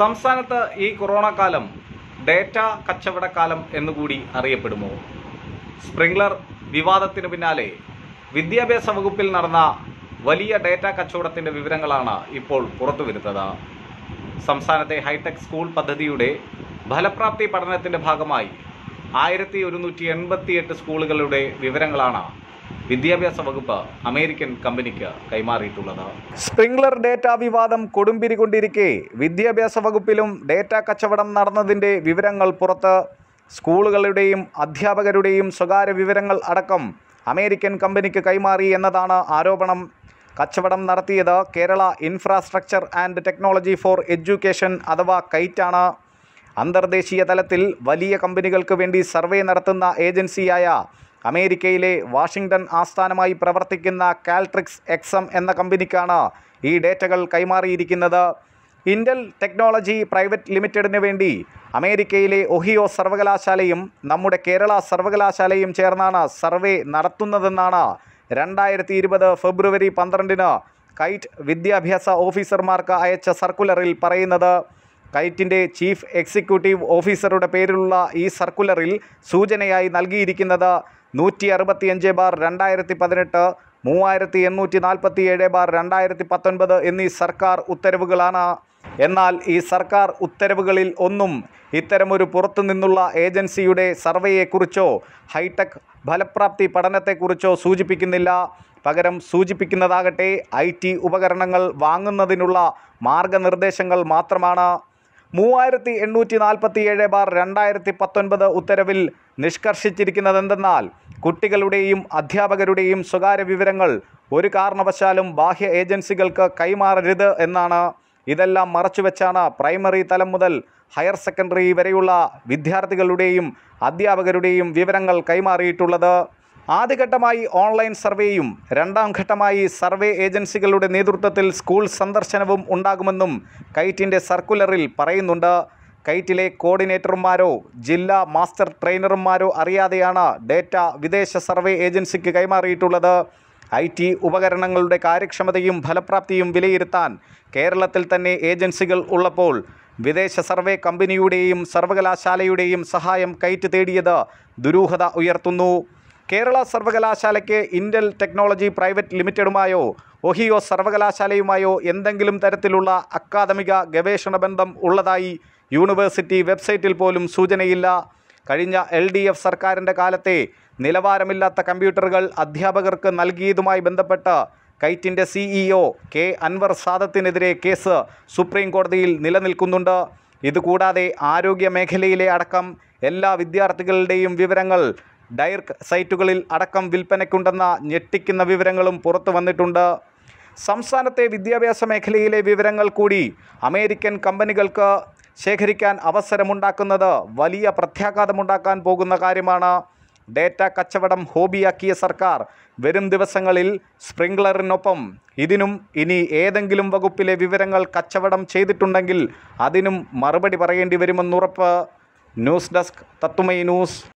സംസ്ഥാനത്ത് ഈ കൊറോണ കാലം ഡേറ്റ കച്ചവടക്കാലം എന്നുകൂടി അറിയപ്പെടുമോ സ്പ്രിംഗ്ലർ വിവാദത്തിന് പിന്നാലെ വിദ്യാഭ്യാസ വകുപ്പിൽ നടന്ന വലിയ ഡേറ്റ കച്ചവടത്തിൻ്റെ വിവരങ്ങളാണ് ഇപ്പോൾ പുറത്തുവരുന്നത് സംസ്ഥാനത്തെ ഹൈടെക് സ്കൂൾ പദ്ധതിയുടെ ഫലപ്രാപ്തി പഠനത്തിൻ്റെ ഭാഗമായി ആയിരത്തി ഒരുന്നൂറ്റി എൺപത്തിയെട്ട് സ്കൂളുകളുടെ വിവരങ്ങളാണ് വിദ്യാഭ്യാസ വകുപ്പ് അമേരിക്കൻ കമ്പനിക്ക് കൈമാറിയിട്ടുള്ളത് സ്പ്രിംഗ്ലർ ഡേറ്റ വിവാദം കൊടുമ്പിരികൊണ്ടിരിക്കെ വിദ്യാഭ്യാസ വകുപ്പിലും ഡേറ്റ കച്ചവടം നടന്നതിൻ്റെ വിവരങ്ങൾ പുറത്ത് സ്കൂളുകളുടെയും അധ്യാപകരുടെയും സ്വകാര്യ വിവരങ്ങൾ അടക്കം അമേരിക്കൻ കമ്പനിക്ക് കൈമാറി എന്നതാണ് ആരോപണം കച്ചവടം നടത്തിയത് Kerala infrastructure and technology for education അഥവാ കൈറ്റാണ് അന്തർദേശീയ തലത്തിൽ വലിയ കമ്പനികൾക്ക് വേണ്ടി സർവേ നടത്തുന്ന ഏജൻസിയായ അമേരിക്കയിലെ വാഷിംഗ്ടൺ ആസ്ഥാനമായി പ്രവർത്തിക്കുന്ന കാൽട്രിക്സ് എക്സം എന്ന കമ്പനിക്കാണ് ഈ ഡേറ്റകൾ കൈമാറിയിരിക്കുന്നത് ഇൻഡൽ ടെക്നോളജി പ്രൈവറ്റ് ലിമിറ്റഡിന് വേണ്ടി അമേരിക്കയിലെ ഒഹിയോ സർവകലാശാലയും നമ്മുടെ കേരള സർവകലാശാലയും ചേർന്നാണ് സർവേ നടത്തുന്നതെന്നാണ് രണ്ടായിരത്തി ഇരുപത് ഫെബ്രുവരി പന്ത്രണ്ടിന് കൈറ്റ് വിദ്യാഭ്യാസ ഓഫീസർമാർക്ക് അയച്ച സർക്കുലറിൽ പറയുന്നത് കൈറ്റിൻ്റെ ചീഫ് എക്സിക്യൂട്ടീവ് ഓഫീസറുടെ പേരിലുള്ള ഈ സർക്കുലറിൽ സൂചനയായി നൽകിയിരിക്കുന്നത് നൂറ്റി അറുപത്തിയഞ്ച് ബാർ രണ്ടായിരത്തി പതിനെട്ട് മൂവായിരത്തി എണ്ണൂറ്റി നാൽപ്പത്തി ഏഴ് ബാർ രണ്ടായിരത്തി പത്തൊൻപത് എന്നീ സർക്കാർ ഉത്തരവുകളാണ് എന്നാൽ ഈ സർക്കാർ ഉത്തരവുകളിൽ ഒന്നും ഇത്തരമൊരു പുറത്തുനിന്നുള്ള ഏജൻസിയുടെ സർവേയെക്കുറിച്ചോ ഹൈടെക് ഫലപ്രാപ്തി പഠനത്തെക്കുറിച്ചോ സൂചിപ്പിക്കുന്നില്ല പകരം സൂചിപ്പിക്കുന്നതാകട്ടെ ഐ ടി ഉപകരണങ്ങൾ വാങ്ങുന്നതിനുള്ള മാർഗനിർദ്ദേശങ്ങൾ മാത്രമാണ് മൂവായിരത്തി എണ്ണൂറ്റി നാൽപ്പത്തി ഏഴ് ബാർ രണ്ടായിരത്തി പത്തൊൻപത് ഉത്തരവിൽ നിഷ്കർഷിച്ചിരിക്കുന്നതെന്തെന്നാൽ കുട്ടികളുടെയും അധ്യാപകരുടെയും സ്വകാര്യ വിവരങ്ങൾ ഒരു കാരണവശാലും ബാഹ്യ ഏജൻസികൾക്ക് കൈമാറരുത് എന്നാണ് ഇതെല്ലാം മറച്ചുവെച്ചാണ് പ്രൈമറി തലം മുതൽ ഹയർ സെക്കൻഡറി വരെയുള്ള വിദ്യാർത്ഥികളുടെയും അധ്യാപകരുടെയും വിവരങ്ങൾ കൈമാറിയിട്ടുള്ളത് ആദ്യഘട്ടമായി ഓൺലൈൻ സർവേയും രണ്ടാം ഘട്ടമായി സർവേ ഏജൻസികളുടെ നേതൃത്വത്തിൽ സ്കൂൾ സന്ദർശനവും ഉണ്ടാകുമെന്നും കൈറ്റിൻ്റെ സർക്കുലറിൽ പറയുന്നുണ്ട് കൈറ്റിലെ കോർഡിനേറ്റർമാരോ ജില്ലാ മാസ്റ്റർ ട്രെയിനർമാരോ അറിയാതെയാണ് ഡേറ്റ വിദേശ സർവേ ഏജൻസിക്ക് കൈമാറിയിട്ടുള്ളത് ഐ ടി ഉപകരണങ്ങളുടെ കാര്യക്ഷമതയും ഫലപ്രാപ്തിയും വിലയിരുത്താൻ കേരളത്തിൽ തന്നെ ഏജൻസികൾ ഉള്ളപ്പോൾ വിദേശ സർവേ കമ്പനിയുടെയും സർവകലാശാലയുടെയും സഹായം കയറ്റ് തേടിയത് ദുരൂഹത ഉയർത്തുന്നു കേരള സർവകലാശാലയ്ക്ക് ഇൻഡൽ ടെക്നോളജി പ്രൈവറ്റ് ലിമിറ്റഡുമായോ ഒഹിയോ സർവകലാശാലയുമായോ എന്തെങ്കിലും തരത്തിലുള്ള അക്കാദമിക ഗവേഷണ ബന്ധം ഉള്ളതായി യൂണിവേഴ്സിറ്റി വെബ്സൈറ്റിൽ പോലും സൂചനയില്ല കഴിഞ്ഞ എൽ ഡി എഫ് സർക്കാരിൻ്റെ കാലത്തെ നിലവാരമില്ലാത്ത കമ്പ്യൂട്ടറുകൾ അധ്യാപകർക്ക് നൽകിയതുമായി ബന്ധപ്പെട്ട് കൈറ്റിൻ്റെ സിഇഒ കെ അൻവർ സാദത്തിനെതിരെ കേസ് സുപ്രീം കോടതിയിൽ നിലനിൽക്കുന്നുണ്ട് ഇതുകൂടാതെ ആരോഗ്യ മേഖലയിലെ അടക്കം എല്ലാ വിദ്യാർത്ഥികളുടെയും വിവരങ്ങൾ ഡയർക്ക് സൈറ്റുകളിൽ അടക്കം വിൽപ്പനയ്ക്കുണ്ടെന്ന ഞെട്ടിക്കുന്ന വിവരങ്ങളും പുറത്തു വന്നിട്ടുണ്ട് സംസ്ഥാനത്തെ വിദ്യാഭ്യാസ മേഖലയിലെ വിവരങ്ങൾ കൂടി അമേരിക്കൻ കമ്പനികൾക്ക് ശേഖരിക്കാൻ അവസരമുണ്ടാക്കുന്നത് വലിയ പ്രത്യാഘാതമുണ്ടാക്കാൻ പോകുന്ന കാര്യമാണ് ഡേറ്റ കച്ചവടം ഹോബിയാക്കിയ സർക്കാർ വരും ദിവസങ്ങളിൽ സ്പ്രിംഗ്ലറിനൊപ്പം ഇതിനും ഇനി ഏതെങ്കിലും വകുപ്പിലെ വിവരങ്ങൾ കച്ചവടം ചെയ്തിട്ടുണ്ടെങ്കിൽ അതിനും മറുപടി പറയേണ്ടി വരുമെന്നുറപ്പ് ന്യൂസ് ഡെസ്ക് തത്തുമൈ ന്യൂസ്